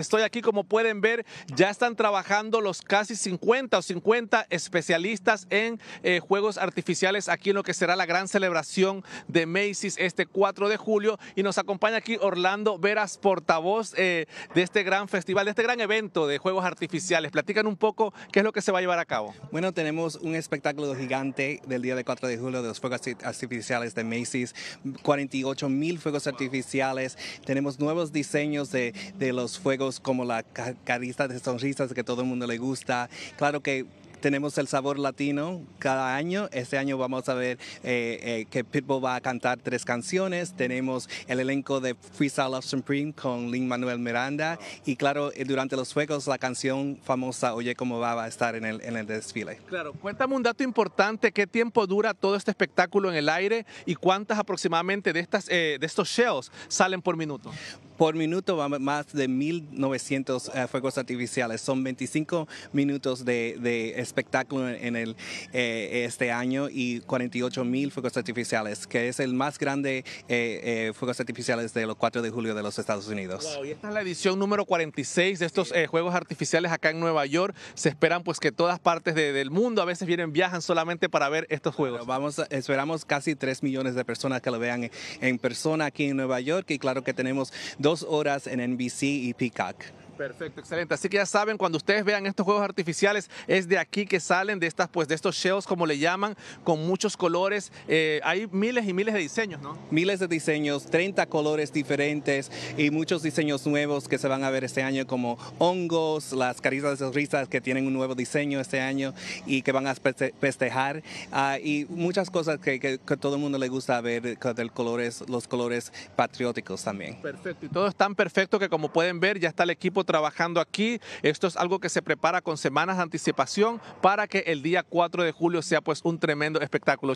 Estoy aquí, como pueden ver, ya están trabajando los casi 50 o 50 especialistas en eh, juegos artificiales aquí en lo que será la gran celebración de Macy's este 4 de julio. Y nos acompaña aquí Orlando Veras, portavoz eh, de este gran festival, de este gran evento de juegos artificiales. Platican un poco qué es lo que se va a llevar a cabo. Bueno, tenemos un espectáculo gigante del día de 4 de julio de los fuegos artificiales de Macy's. 48 mil fuegos artificiales. Tenemos nuevos diseños de, de los fuegos como la carita de sonrisas que todo el mundo le gusta. Claro que tenemos el sabor latino cada año. Este año vamos a ver eh, eh, que Pitbull va a cantar tres canciones. Tenemos el elenco de Freestyle Love Supreme con Lin Manuel Miranda. Y claro, eh, durante los juegos, la canción famosa Oye Cómo Va va a estar en el, en el desfile. Claro, cuéntame un dato importante: ¿qué tiempo dura todo este espectáculo en el aire y cuántas aproximadamente de, estas, de estos shows salen por minuto? por minuto va más de 1.900 eh, fuegos artificiales. Son 25 minutos de, espectáculo en el, eh, este año y 48.000 fuegos artificiales, que es el más grande eh, fuegos artificiales de los 4 de julio de los Estados Unidos. y esta es la edición número 46 de estos juegos artificiales acá en Nueva York. Se esperan pues que todas partes del mundo a veces vienen, viajan solamente para ver estos juegos. Vamos, esperamos casi 3 millones de personas que lo vean en, persona aquí en Nueva York y claro que tenemos dos dos horas en NBC y Peacock. Perfecto, excelente. Así que ya saben, cuando ustedes vean estos juegos artificiales, es de aquí que salen, de estas, pues, de estos shows, como le llaman, con muchos colores. Eh, hay miles y miles de diseños, ¿no? Miles de diseños, 30 colores diferentes y muchos diseños nuevos que se van a ver este año, como hongos, las carizas de sonrisas que tienen un nuevo diseño este año y que van a festejar. Ah, y muchas cosas que, todo el mundo le gusta ver, del colores, los colores patrióticos también. Perfecto. Y todo es tan perfecto que como pueden ver, ya está el equipo trabajando aquí. Esto es algo que se prepara con semanas de anticipación para que el día 4 de julio sea pues un tremendo espectáculo.